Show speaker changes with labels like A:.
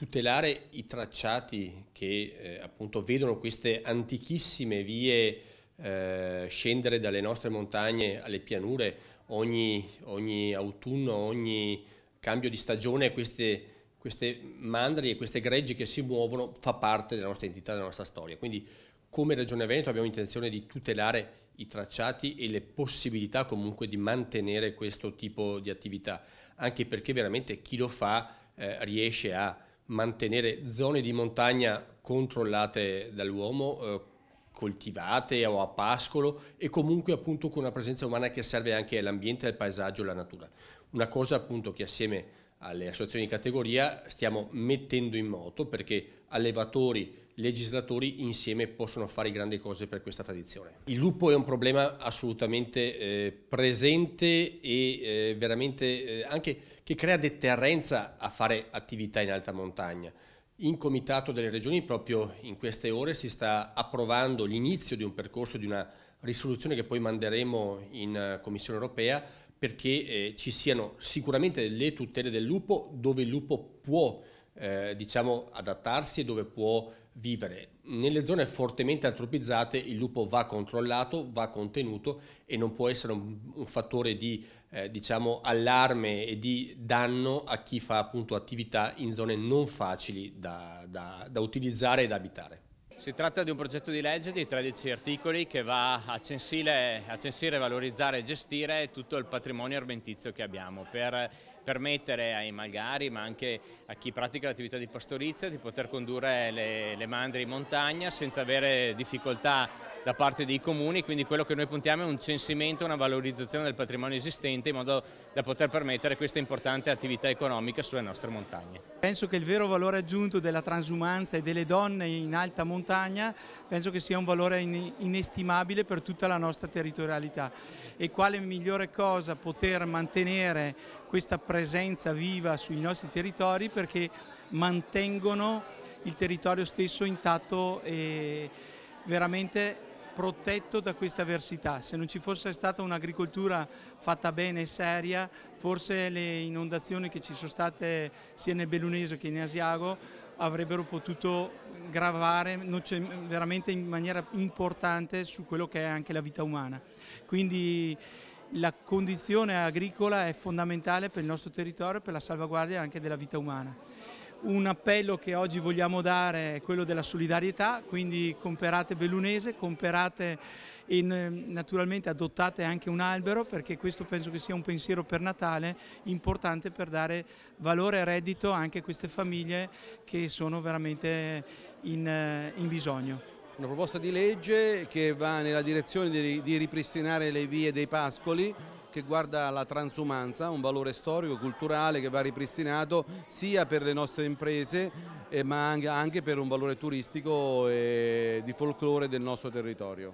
A: tutelare i tracciati che eh, appunto vedono queste antichissime vie eh, scendere dalle nostre montagne alle pianure ogni, ogni autunno, ogni cambio di stagione, queste, queste e queste greggi che si muovono fa parte della nostra identità, della nostra storia. Quindi come Regione Veneto abbiamo intenzione di tutelare i tracciati e le possibilità comunque di mantenere questo tipo di attività, anche perché veramente chi lo fa eh, riesce a mantenere zone di montagna controllate dall'uomo, eh, coltivate o a pascolo e comunque appunto con una presenza umana che serve anche all'ambiente, al paesaggio, alla natura. Una cosa appunto che assieme alle associazioni di categoria stiamo mettendo in moto perché allevatori, legislatori insieme possono fare grandi cose per questa tradizione. Il lupo è un problema assolutamente eh, presente e eh, veramente eh, anche che crea deterrenza a fare attività in alta montagna. In comitato delle regioni proprio in queste ore si sta approvando l'inizio di un percorso di una risoluzione che poi manderemo in eh, Commissione europea perché eh, ci siano sicuramente le tutele del lupo dove il lupo può eh, diciamo, adattarsi e dove può vivere. Nelle zone fortemente antropizzate il lupo va controllato, va contenuto e non può essere un, un fattore di eh, diciamo, allarme e di danno a chi fa appunto attività in zone non facili da, da, da utilizzare e da abitare.
B: Si tratta di un progetto di legge di 13 articoli che va a censire, a censire valorizzare e gestire tutto il patrimonio erbentizio che abbiamo per permettere ai malgari ma anche a chi pratica l'attività di pastorizia di poter condurre le, le mandrie in montagna senza avere difficoltà da parte dei comuni, quindi quello che noi puntiamo è un censimento, una valorizzazione del patrimonio esistente in modo da poter permettere questa importante attività economica sulle nostre montagne.
C: Penso che il vero valore aggiunto della transumanza e delle donne in alta montagna penso che sia un valore inestimabile per tutta la nostra territorialità e quale migliore cosa poter mantenere questa presenza viva sui nostri territori perché mantengono il territorio stesso intatto e veramente protetto da questa avversità. Se non ci fosse stata un'agricoltura fatta bene e seria, forse le inondazioni che ci sono state sia nel Bellunese che in Asiago avrebbero potuto gravare veramente in maniera importante su quello che è anche la vita umana. Quindi la condizione agricola è fondamentale per il nostro territorio e per la salvaguardia anche della vita umana. Un appello che oggi vogliamo dare è quello della solidarietà, quindi comperate Bellunese, comperate e ehm, naturalmente adottate anche un albero perché questo penso che sia un pensiero per Natale importante per dare valore e reddito anche a queste famiglie che sono veramente in, eh, in bisogno una proposta di legge che va nella direzione di, ripristinare le vie dei pascoli che guarda alla transumanza, un valore storico, culturale che va ripristinato sia per le nostre imprese eh, ma anche per un valore turistico e di folklore del nostro territorio.